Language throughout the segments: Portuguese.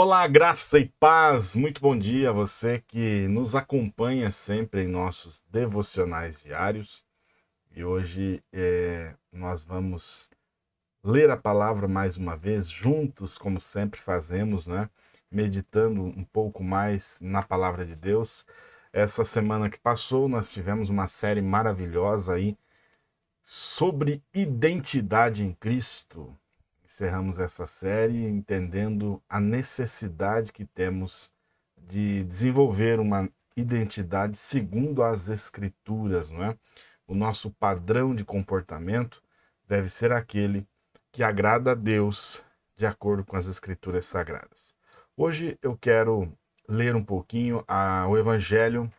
Olá, graça e paz. Muito bom dia a você que nos acompanha sempre em nossos devocionais diários. E hoje é, nós vamos ler a palavra mais uma vez juntos, como sempre fazemos, né? Meditando um pouco mais na palavra de Deus. Essa semana que passou, nós tivemos uma série maravilhosa aí sobre identidade em Cristo encerramos essa série entendendo a necessidade que temos de desenvolver uma identidade segundo as escrituras, não é? O nosso padrão de comportamento deve ser aquele que agrada a Deus de acordo com as escrituras sagradas. Hoje eu quero ler um pouquinho a, o Evangelho,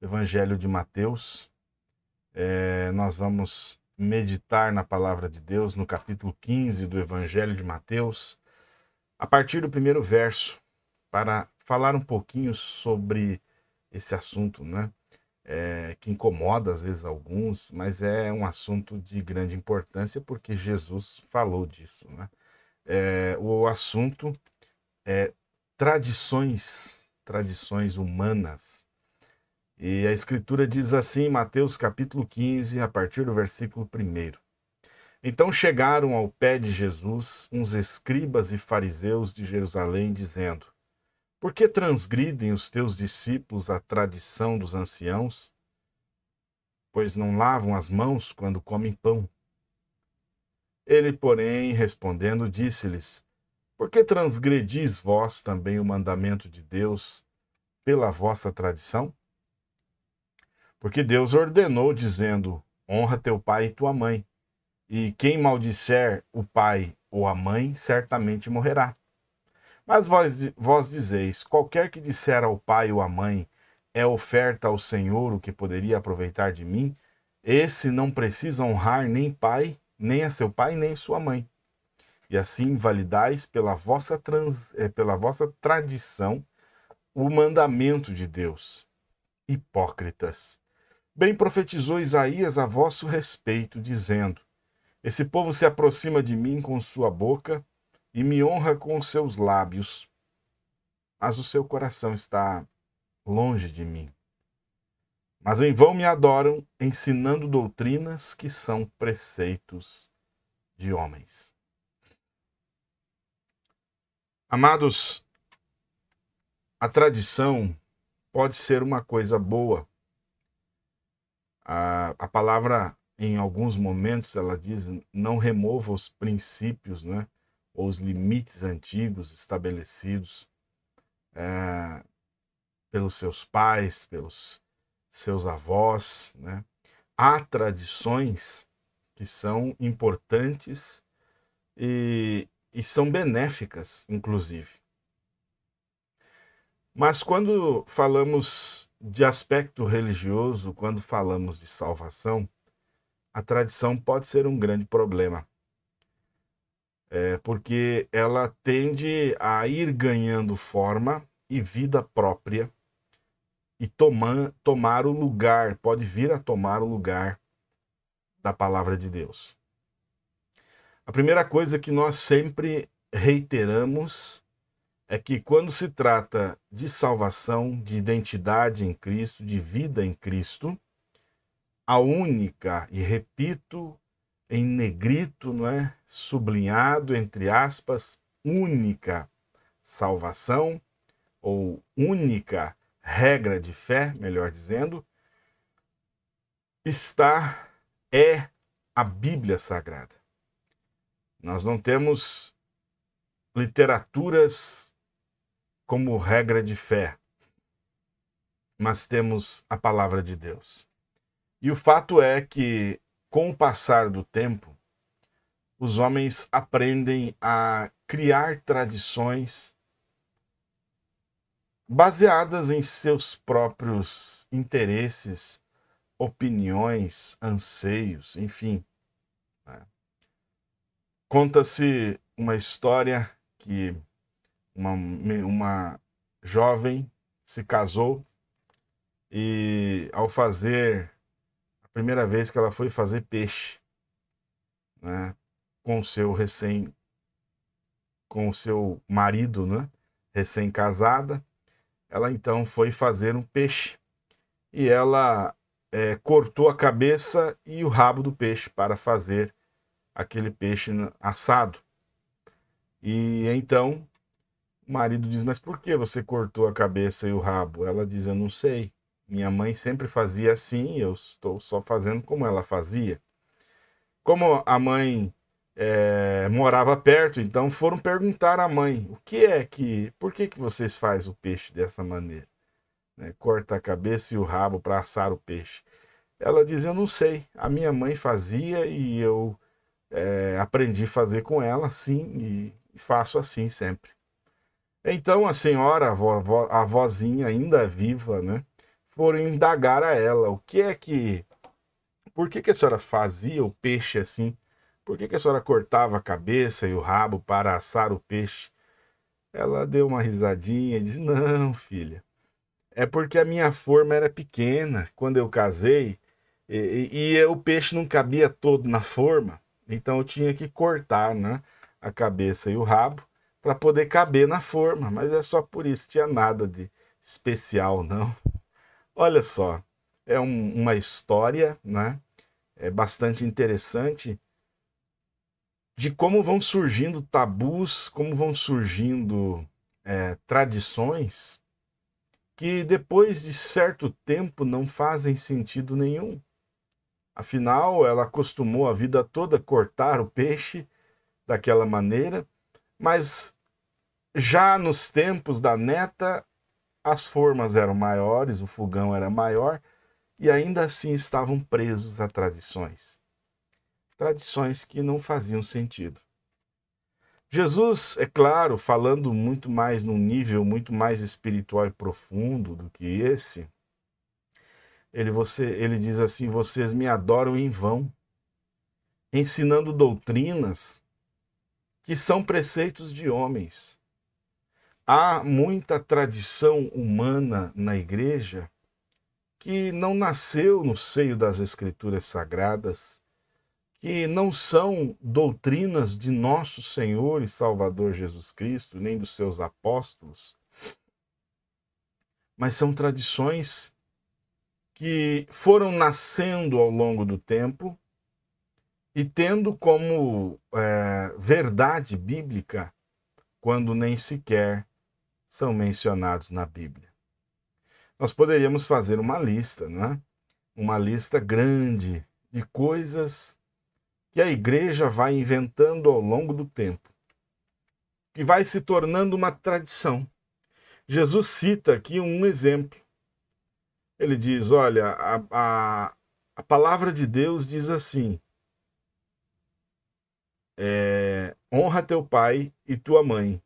Evangelho de Mateus. É, nós vamos meditar na palavra de Deus no capítulo 15 do Evangelho de Mateus, a partir do primeiro verso, para falar um pouquinho sobre esse assunto, né? É, que incomoda às vezes alguns, mas é um assunto de grande importância porque Jesus falou disso, né? É, o assunto é tradições, tradições humanas e a Escritura diz assim, Mateus capítulo 15, a partir do versículo 1. Então chegaram ao pé de Jesus uns escribas e fariseus de Jerusalém, dizendo: Por que transgridem os teus discípulos a tradição dos anciãos? Pois não lavam as mãos quando comem pão. Ele, porém, respondendo, disse-lhes: Por que transgredis vós também o mandamento de Deus pela vossa tradição? Porque Deus ordenou, dizendo: honra teu pai e tua mãe. E quem maldisser o pai ou a mãe, certamente morrerá. Mas vós, vós dizeis: qualquer que disser ao pai ou à mãe, é oferta ao Senhor o que poderia aproveitar de mim, esse não precisa honrar nem pai, nem a seu pai, nem sua mãe. E assim validais pela vossa, trans, eh, pela vossa tradição o mandamento de Deus. Hipócritas! Bem profetizou Isaías a vosso respeito, dizendo: Esse povo se aproxima de mim com sua boca e me honra com os seus lábios, mas o seu coração está longe de mim. Mas em vão me adoram, ensinando doutrinas que são preceitos de homens. Amados, a tradição pode ser uma coisa boa a, a palavra, em alguns momentos, ela diz: não remova os princípios, né? Ou os limites antigos estabelecidos é, pelos seus pais, pelos seus avós, né? Há tradições que são importantes e, e são benéficas, inclusive. Mas quando falamos de aspecto religioso, quando falamos de salvação, a tradição pode ser um grande problema. É, porque ela tende a ir ganhando forma e vida própria e tomar, tomar o lugar, pode vir a tomar o lugar da palavra de Deus. A primeira coisa que nós sempre reiteramos é que quando se trata de salvação, de identidade em Cristo, de vida em Cristo, a única, e repito, em negrito, não é? sublinhado, entre aspas, única salvação, ou única regra de fé, melhor dizendo, está, é a Bíblia Sagrada. Nós não temos literaturas como regra de fé, mas temos a palavra de Deus. E o fato é que, com o passar do tempo, os homens aprendem a criar tradições baseadas em seus próprios interesses, opiniões, anseios, enfim. Né. Conta-se uma história que uma, uma jovem se casou e ao fazer a primeira vez que ela foi fazer peixe, né, com seu recém com o seu marido, né, recém casada, ela então foi fazer um peixe e ela é, cortou a cabeça e o rabo do peixe para fazer aquele peixe assado. E então o marido diz: Mas por que você cortou a cabeça e o rabo? Ela diz: Eu não sei. Minha mãe sempre fazia assim, eu estou só fazendo como ela fazia. Como a mãe é, morava perto, então foram perguntar à mãe: O que é que. Por que, que vocês fazem o peixe dessa maneira? Né, corta a cabeça e o rabo para assar o peixe. Ela diz: Eu não sei. A minha mãe fazia e eu é, aprendi a fazer com ela assim e faço assim sempre. Então a senhora, a, vo, a vozinha ainda viva, né? Foram indagar a ela o que é que. Por que, que a senhora fazia o peixe assim? Por que, que a senhora cortava a cabeça e o rabo para assar o peixe? Ela deu uma risadinha e disse: Não, filha, é porque a minha forma era pequena quando eu casei e, e, e o peixe não cabia todo na forma, então eu tinha que cortar né, a cabeça e o rabo para poder caber na forma, mas é só por isso, tinha nada de especial não. Olha só, é um, uma história, né? É bastante interessante de como vão surgindo tabus, como vão surgindo é, tradições que depois de certo tempo não fazem sentido nenhum. Afinal, ela acostumou a vida toda cortar o peixe daquela maneira mas já nos tempos da neta, as formas eram maiores, o fogão era maior e ainda assim estavam presos a tradições. Tradições que não faziam sentido. Jesus, é claro, falando muito mais num nível muito mais espiritual e profundo do que esse, ele, você, ele diz assim: Vocês me adoram em vão, ensinando doutrinas que são preceitos de homens. Há muita tradição humana na igreja que não nasceu no seio das Escrituras Sagradas, que não são doutrinas de nosso Senhor e Salvador Jesus Cristo, nem dos seus apóstolos, mas são tradições que foram nascendo ao longo do tempo e tendo como é, verdade bíblica quando nem sequer são mencionados na Bíblia. Nós poderíamos fazer uma lista, não é? Uma lista grande de coisas que a igreja vai inventando ao longo do tempo, que vai se tornando uma tradição. Jesus cita aqui um exemplo. Ele diz: olha, a, a, a palavra de Deus diz assim: é, honra teu pai e tua mãe.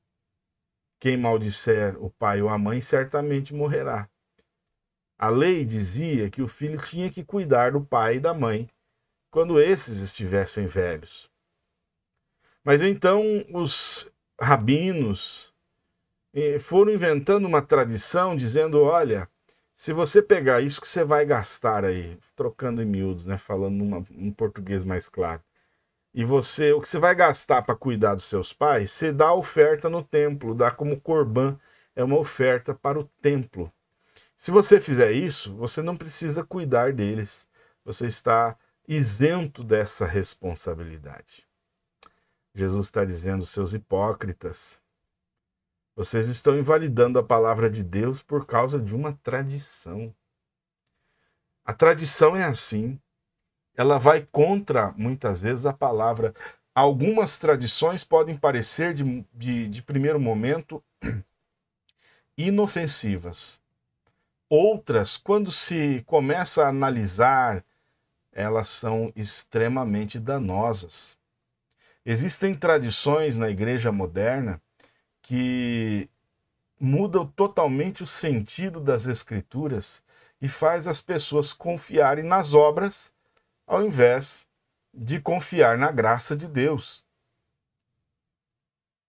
Quem maldisser o pai ou a mãe certamente morrerá. A lei dizia que o filho tinha que cuidar do pai e da mãe quando esses estivessem velhos. Mas então os rabinos eh, foram inventando uma tradição dizendo: olha, se você pegar isso que você vai gastar aí, trocando em miúdos, né, falando numa, um português mais claro, e você, o que você vai gastar para cuidar dos seus pais, você dá oferta no templo, dá como corban, é uma oferta para o templo. Se você fizer isso, você não precisa cuidar deles. Você está isento dessa responsabilidade. Jesus está dizendo, seus hipócritas, vocês estão invalidando a palavra de Deus por causa de uma tradição. A tradição é assim ela vai contra, muitas vezes, a palavra. Algumas tradições podem parecer, de, de, de primeiro momento, inofensivas. Outras, quando se começa a analisar, elas são extremamente danosas. Existem tradições na igreja moderna que mudam totalmente o sentido das escrituras e faz as pessoas confiarem nas obras ao invés de confiar na graça de Deus.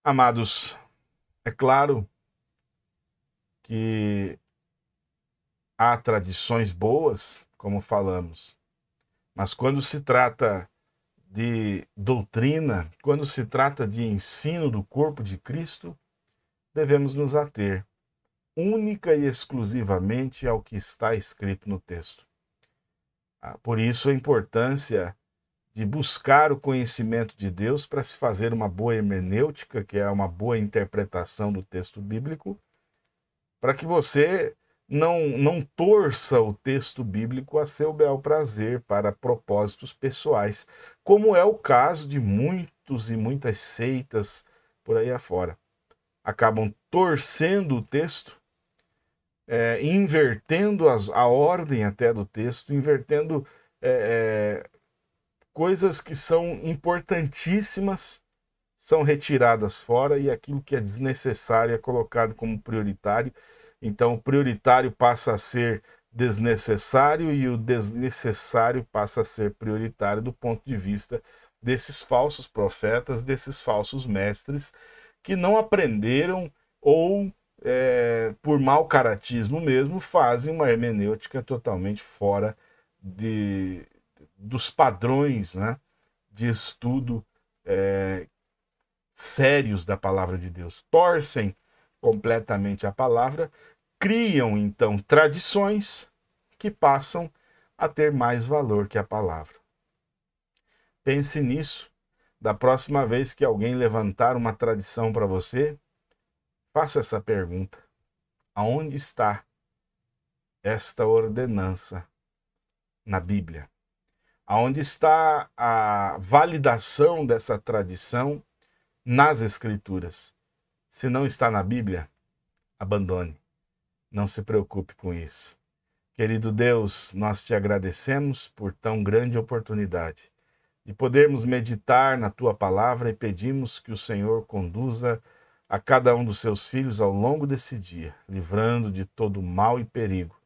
Amados, é claro que há tradições boas, como falamos, mas quando se trata de doutrina, quando se trata de ensino do corpo de Cristo, devemos nos ater única e exclusivamente ao que está escrito no texto. Ah, por isso a importância de buscar o conhecimento de Deus para se fazer uma boa hermenêutica, que é uma boa interpretação do texto bíblico, para que você não, não torça o texto bíblico a seu bel prazer para propósitos pessoais, como é o caso de muitos e muitas seitas por aí afora. Acabam torcendo o texto é, invertendo as, a ordem até do texto, invertendo é, é, coisas que são importantíssimas são retiradas fora e aquilo que é desnecessário é colocado como prioritário. Então, o prioritário passa a ser desnecessário e o desnecessário passa a ser prioritário do ponto de vista desses falsos profetas, desses falsos mestres que não aprenderam ou é, por mau caratismo mesmo, fazem uma hermenêutica totalmente fora de, dos padrões né, de estudo é, sérios da palavra de Deus. Torcem completamente a palavra, criam então tradições que passam a ter mais valor que a palavra. Pense nisso. Da próxima vez que alguém levantar uma tradição para você, Faça essa pergunta: aonde está esta ordenança na Bíblia? Aonde está a validação dessa tradição nas Escrituras? Se não está na Bíblia, abandone. Não se preocupe com isso. Querido Deus, nós te agradecemos por tão grande oportunidade de podermos meditar na tua palavra e pedimos que o Senhor conduza a cada um dos seus filhos ao longo desse dia, livrando de todo mal e perigo,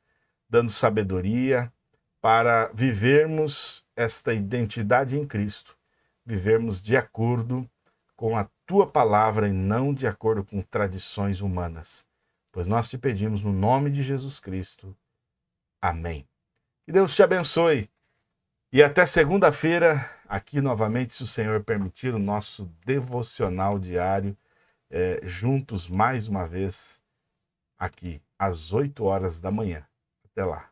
dando sabedoria para vivermos esta identidade em Cristo, vivermos de acordo com a tua palavra e não de acordo com tradições humanas. Pois nós te pedimos no nome de Jesus Cristo. Amém. Que Deus te abençoe. E até segunda-feira, aqui novamente, se o Senhor permitir, o nosso devocional diário é, juntos mais uma vez aqui às 8 horas da manhã. Até lá.